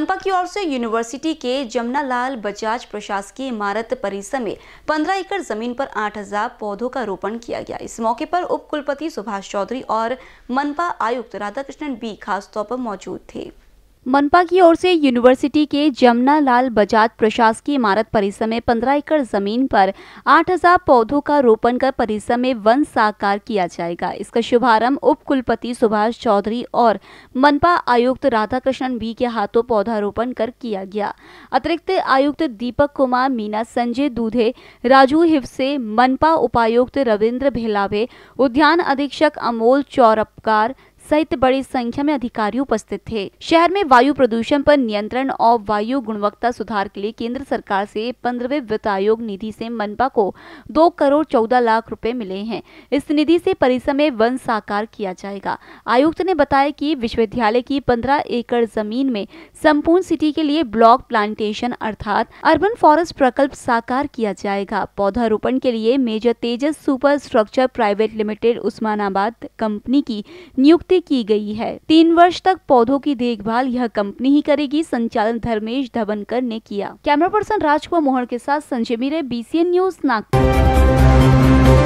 मनपा की ओर से यूनिवर्सिटी के जमुनालाल बजाज प्रशासकीय इमारत परिसर में 15 एकड़ जमीन पर 8000 पौधों का रोपण किया गया इस मौके पर उपकुलपति सुभाष चौधरी और मनपा आयुक्त राधाकृष्णन बी खासतौर पर मौजूद थे मनपा की ओर से यूनिवर्सिटी के जमुना लाल बजाज प्रशासकीय इमारत परिसर में 15 एकड़ जमीन पर 8000 पौधों का रोपण कर परिसर में वन साकार किया जाएगा इसका शुभारंभ उप कुलपति सुभाष चौधरी और मनपा आयुक्त राधाकृष्णन बी के हाथों पौधारोपण कर किया गया अतिरिक्त आयुक्त दीपक कुमार मीना संजय दूधे राजू हिफसे मनपा उपायुक्त रविन्द्र भेलावे उद्यान अधीक्षक अमोल चौरपकार सहित बड़ी संख्या में अधिकारी उपस्थित थे शहर में वायु प्रदूषण पर नियंत्रण और वायु गुणवत्ता सुधार के लिए केंद्र सरकार से पंद्रहवे वित्त आयोग निधि से मनपा को दो करोड़ चौदह लाख रुपए मिले हैं इस निधि से परिसर में वन साकार किया जाएगा आयुक्त ने बताया कि विश्वविद्यालय की पंद्रह एकड़ जमीन में संपूर्ण सिटी के लिए ब्लॉक प्लांटेशन अर्थात अर्बन फॉरेस्ट प्रकल्प साकार किया जाएगा पौधारोपण के लिए major Tejas super structure private limited Osmanabad company की नियुक्ति भी की गई है तीन वर्ष तक पौधों की देखभाल यह कंपनी ही करेगी संचालन धर्मेश धवनकर ने किया कैमरा पर्सन राजकुमार मोहन के साथ संजय मीरे बी न्यूज नागपुर